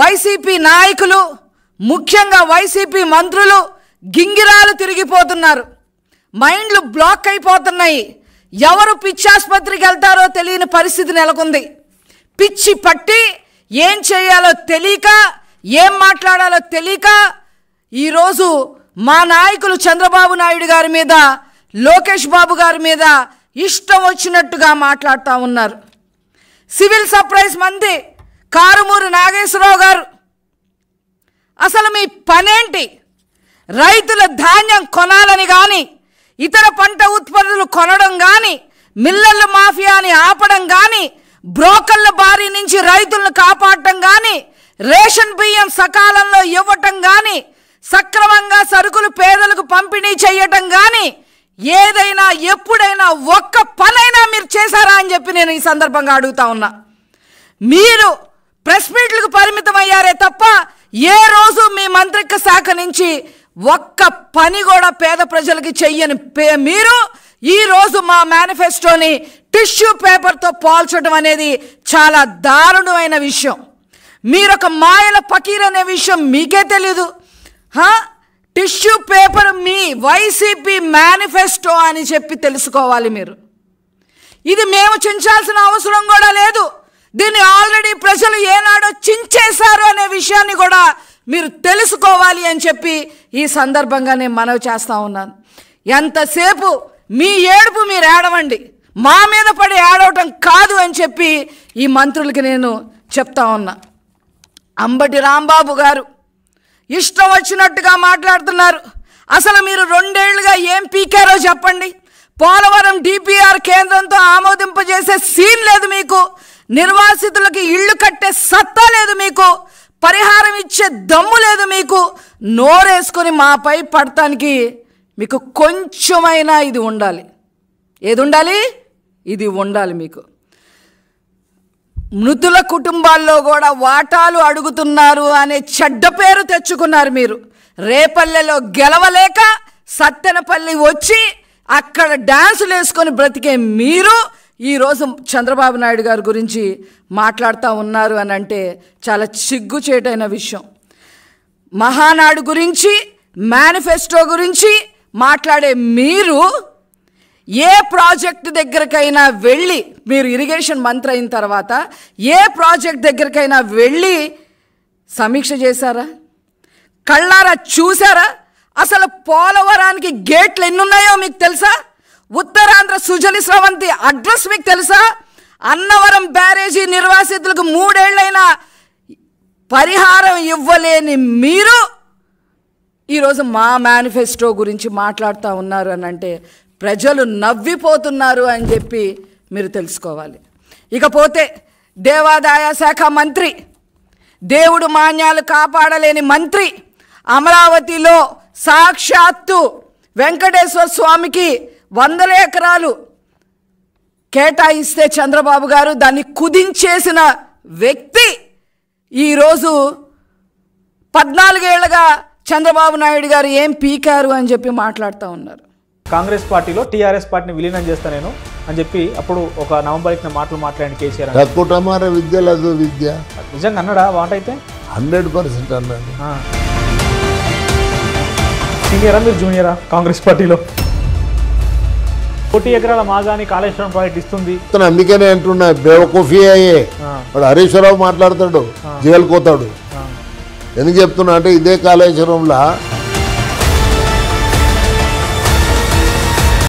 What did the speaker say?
YCP నాయకులు ముఖ్యంగా YCP మంత్రులు గింగిరాలు తిరిగిపోతున్నారు మైండ్లు బ్లాక్ అయిపోతున్నాయి ఎవరు పిచ్చాసుపత్రికి వెళ్తారో తెలియని పరిస్థితి నెలకొంది పిచ్చి పట్టి ఏం చేయాలో తెలియక ఏం మాట్లాడాలో తెలియక ఈరోజు మా నాయకులు చంద్రబాబు నాయుడు గారి మీద లోకేష్ బాబు గారి మీద ఇష్టం వచ్చినట్టుగా మాట్లాడుతూ ఉన్నారు సివిల్ సర్ప్రైజ్ మంది కారుమూరి నాగేశ్వరరావు గారు అసలు మీ పనేంటి రైతుల ధాన్యం కొనాలని కానీ ఇతర పంట ఉత్పత్తులు కొనడం కానీ మిల్లర్ల మాఫియాని ఆపడం కానీ బ్రోకర్ల బారి నుంచి రైతులను కాపాడటం కానీ రేషన్ బియ్యం సకాలంలో ఇవ్వటం కానీ సక్రమంగా సరుకులు పేదలకు పంపిణీ చేయటం కానీ ఏదైనా ఎప్పుడైనా ఒక్క పనైనా మీరు చేశారా అని చెప్పి నేను ఈ సందర్భంగా అడుగుతా ఉన్నా మీరు ప్రెస్ మీట్లకు అయ్యారే తప్ప ఏ రోజు మీ మంత్రిత్వ శాఖ నుంచి ఒక్క పని కూడా పేద ప్రజలకి చెయ్యని మీరు ఈ రోజు మా మేనిఫెస్టోని టిష్యూ పేపర్తో పోల్చడం అనేది చాలా దారుణమైన విషయం మీరొక మాయల పకీర్ అనే విషయం మీకే తెలీదు టిష్యూ పేపర్ మీ వైసీపీ మేనిఫెస్టో అని చెప్పి తెలుసుకోవాలి మీరు ఇది మేము చించాల్సిన అవసరం కూడా లేదు దీన్ని ఆల్రెడీ ప్రజలు ఏనాడో చించేశారు అనే విషయాన్ని కూడా మీరు తెలుసుకోవాలి అని చెప్పి ఈ సందర్భంగా నేను మనవి చేస్తూ ఉన్నాను ఎంతసేపు మీ ఏడుపు మీరు ఏడవండి మా మీద పడి ఏడవటం కాదు అని చెప్పి ఈ మంత్రులకి నేను చెప్తా ఉన్నా అంబటి రాంబాబు గారు ఇష్టం వచ్చినట్టుగా మాట్లాడుతున్నారు అసలు మీరు రెండేళ్లుగా ఏం పీకారో చెప్పండి పోలవరం డిపిఆర్ కేంద్రంతో ఆమోదింపజేసే సీన్ లేదు మీకు నిర్వాసితులకి ఇళ్ళు కట్టే సత్తా లేదు మీకు పరిహారం ఇచ్చే దమ్ము లేదు మీకు నోరేసుకొని మాపై పడటానికి మీకు కొంచెమైనా ఇది ఉండాలి ఏది ఉండాలి ఇది ఉండాలి మీకు మృతుల కుటుంబాల్లో కూడా వాటాలు అడుగుతున్నారు అనే చెడ్డ పేరు తెచ్చుకున్నారు మీరు రేపల్లెలో గెలవలేక సత్తెనపల్లి వచ్చి అక్కడ డ్యాన్సులు వేసుకొని బ్రతికే మీరు ఈరోజు చంద్రబాబు నాయుడు గారి గురించి మాట్లాడుతూ ఉన్నారు అని అంటే చాలా సిగ్గుచేటైన విషయం మహానాడు గురించి మేనిఫెస్టో గురించి మాట్లాడే మీరు ఏ ప్రాజెక్ట్ దగ్గరకైనా వెళ్ళి మీరు ఇరిగేషన్ మంత్రి అయిన తర్వాత ఏ ప్రాజెక్ట్ దగ్గరకైనా వెళ్ళి సమీక్ష చేశారా కళ్ళారా చూసారా అసలు పోలవరానికి గేట్లు ఎన్నున్నాయో మీకు తెలుసా ఉత్తరాంధ్ర సుజలి స్రవంతి అడ్రస్ మీకు తెలుసా అన్నవరం బ్యారేజీ నిర్వాసితులకు మూడేళ్లైనా పరిహారం ఇవ్వలేని మీరు ఈరోజు మా మేనిఫెస్టో గురించి మాట్లాడుతూ ఉన్నారు అని అంటే ప్రజలు నవ్విపోతున్నారు అని చెప్పి మీరు తెలుసుకోవాలి ఇకపోతే దేవాదాయ శాఖ మంత్రి దేవుడు మాన్యాలు కాపాడలేని మంత్రి అమరావతిలో సాక్షాత్తు వెంకటేశ్వర స్వామికి వందల ఎకరాలు కేటాయిస్తే చంద్రబాబు గారు దాన్ని కుదించేసిన వ్యక్తి ఈరోజు పద్నాలుగేళ్లుగా చంద్రబాబు నాయుడు గారు ఏం పీకారు అని చెప్పి మాట్లాడుతూ ఉన్నారు కాంగ్రెస్ పార్టీలో టీఆర్ఎస్ పార్టీని విలీనం చేస్తా నేను అని చెప్పి అప్పుడు ఒక నవంబర్ ఇచ్చిన మాటలు మాట్లాడి కేసీఆర్ విద్య లేదు విద్య నిజంగా అన్నాడా వాట్ అయితే హండ్రెడ్ పర్సెంట్ అన్నాడు సీనియరా మీరు జూనియరా కాంగ్రెస్ పార్టీలో కోటి ఎకరాల మాగాని కాళేశ్వరం ప్రాజెక్ట్ ఇస్తుంది అందుకనే అంటున్నా బేవకూఫీ అయ్యే వాడు హరీశ్వరరావు మాట్లాడతాడు జైలుకోతాడు ఎందుకు చెప్తున్నా అంటే ఇదే కాళేశ్వరంలో